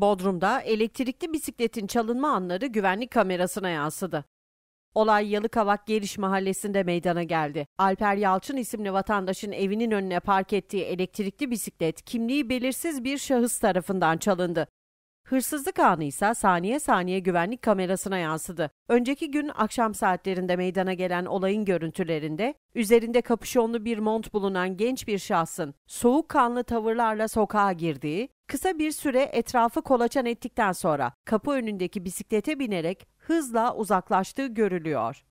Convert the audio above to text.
Bodrum'da elektrikli bisikletin çalınma anları güvenlik kamerasına yansıdı. Olay Yalıkavak Geriş Mahallesi'nde meydana geldi. Alper Yalçın isimli vatandaşın evinin önüne park ettiği elektrikli bisiklet kimliği belirsiz bir şahıs tarafından çalındı. Hırsızlık anı ise saniye saniye güvenlik kamerasına yansıdı. Önceki gün akşam saatlerinde meydana gelen olayın görüntülerinde üzerinde kapüşonlu bir mont bulunan genç bir şahsın soğukkanlı tavırlarla sokağa girdiği, Kısa bir süre etrafı kolaçan ettikten sonra kapı önündeki bisiklete binerek hızla uzaklaştığı görülüyor.